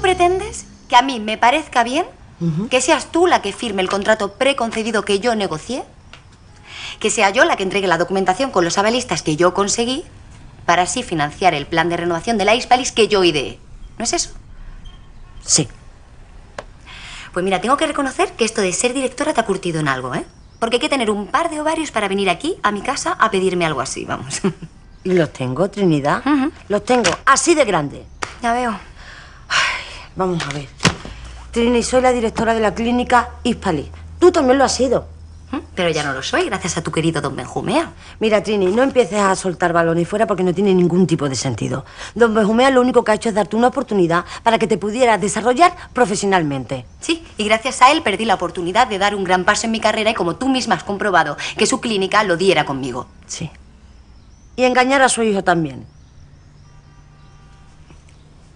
pretendes que a mí me parezca bien que seas tú la que firme el contrato preconcedido que yo negocié, que sea yo la que entregue la documentación con los avalistas que yo conseguí para así financiar el plan de renovación de la Hispalis que yo ideé. ¿No es eso? Sí. Pues mira, tengo que reconocer que esto de ser directora te ha curtido en algo, ¿eh? Porque hay que tener un par de ovarios para venir aquí, a mi casa, a pedirme algo así, vamos. Y Los tengo, Trinidad. Los tengo así de grande. Ya veo. Vamos a ver. Trini, soy la directora de la clínica Hispali. Tú también lo has sido. ¿Mm? Pero ya no lo soy, gracias a tu querido don Benjumea. Mira, Trini, no empieces a soltar balones fuera porque no tiene ningún tipo de sentido. Don Benjumea lo único que ha hecho es darte una oportunidad para que te pudieras desarrollar profesionalmente. Sí, y gracias a él perdí la oportunidad de dar un gran paso en mi carrera y como tú misma has comprobado, que su clínica lo diera conmigo. Sí. Y engañar a su hijo también.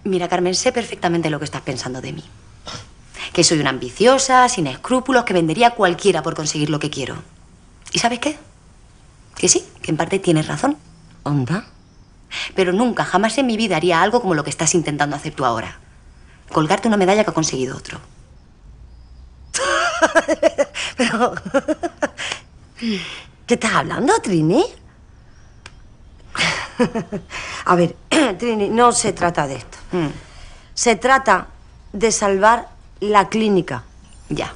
Mira, Carmen, sé perfectamente lo que estás pensando de mí. Que soy una ambiciosa, sin escrúpulos, que vendería a cualquiera por conseguir lo que quiero. ¿Y sabes qué? Que sí, que en parte tienes razón. ¿Onda? Pero nunca, jamás en mi vida haría algo como lo que estás intentando hacer tú ahora. Colgarte una medalla que ha conseguido otro. Pero... ¿Qué estás hablando, Trini? a ver, Trini, no se trata de esto. Mm. Se trata de salvar la clínica. Ya.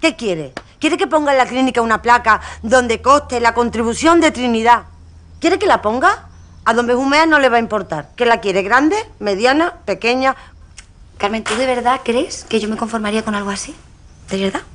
¿Qué quiere? ¿Quiere que ponga en la clínica una placa donde coste la contribución de Trinidad? ¿Quiere que la ponga? A don Bejumea no le va a importar. ¿Qué la quiere? ¿Grande? ¿Mediana? ¿Pequeña? Carmen, ¿tú de verdad crees que yo me conformaría con algo así? ¿De verdad?